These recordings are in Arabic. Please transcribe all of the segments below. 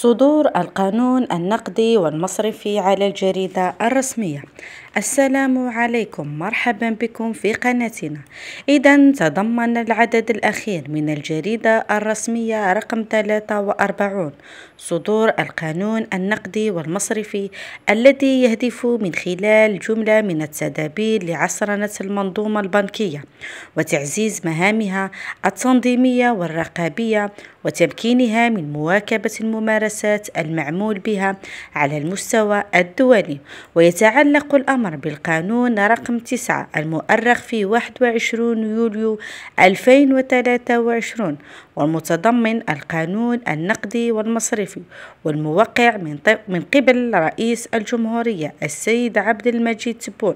صدور القانون النقدي والمصرفي على الجريدة الرسمية السلام عليكم مرحبا بكم في قناتنا إذا تضمن العدد الأخير من الجريدة الرسمية رقم 43 صدور القانون النقدي والمصرفي الذي يهدف من خلال جملة من التدابير لعصرنة المنظومة البنكية وتعزيز مهامها التنظيمية والرقابية وتمكينها من مواكبة الممارسة الممارسات المعمول بها على المستوى الدولي ويتعلق الأمر بالقانون رقم 9 المؤرخ في 21 يوليو 2023 والمتضمن القانون النقدي والمصرفي والموقع من, من قبل رئيس الجمهورية السيد عبد المجيد تبون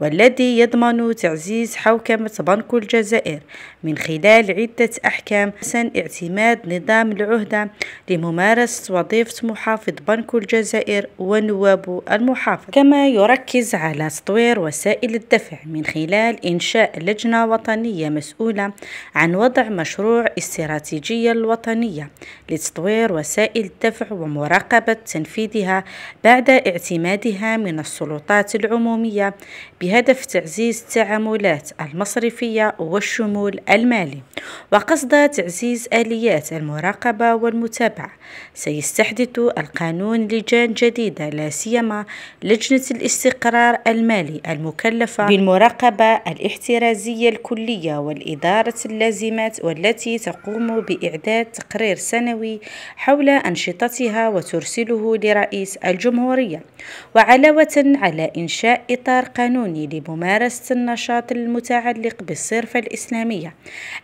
والذي يضمن تعزيز حوكمة بنك الجزائر من خلال عدة أحكام حسن اعتماد نظام العهدة لممارسة وظيفة محافظ بنك الجزائر ونواب المحافظ كما يركز على تطوير وسائل الدفع من خلال إنشاء لجنة وطنية مسؤولة عن وضع مشروع استراتيجية الوطنية لتطوير وسائل الدفع ومراقبة تنفيذها بعد اعتمادها من السلطات العمومية بهدف تعزيز التعاملات المصرفية والشمول المالي وقصد تعزيز آليات المراقبة والمتابعة سيستحدث القانون لجان جديدة لا سيما لجنة الاستقرار المالي المكلفة بالمراقبة الاحترازية الكلية والإدارة اللازمات والتي تقوم بإعداد تقرير سنوي حول أنشطتها وترسله لرئيس الجمهورية وعلاوة على إنشاء إطار القانوني لممارسة النشاط المتعلق بالصرفة الإسلامية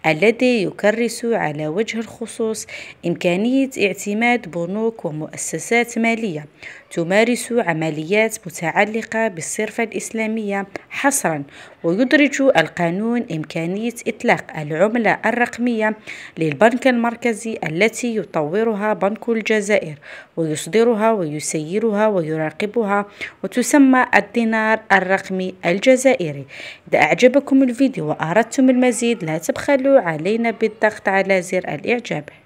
الذي يكرس على وجه الخصوص إمكانية اعتماد بنوك ومؤسسات مالية تمارس عمليات متعلقة بالصرفة الإسلامية حصرا ويدرج القانون إمكانية إطلاق العملة الرقمية للبنك المركزي التي يطورها بنك الجزائر ويصدرها ويسيرها ويراقبها وتسمى الدينار الرقمي الرقمي الجزائري إذا أعجبكم الفيديو وأردتم المزيد لا تبخلوا علينا بالضغط على زر الإعجاب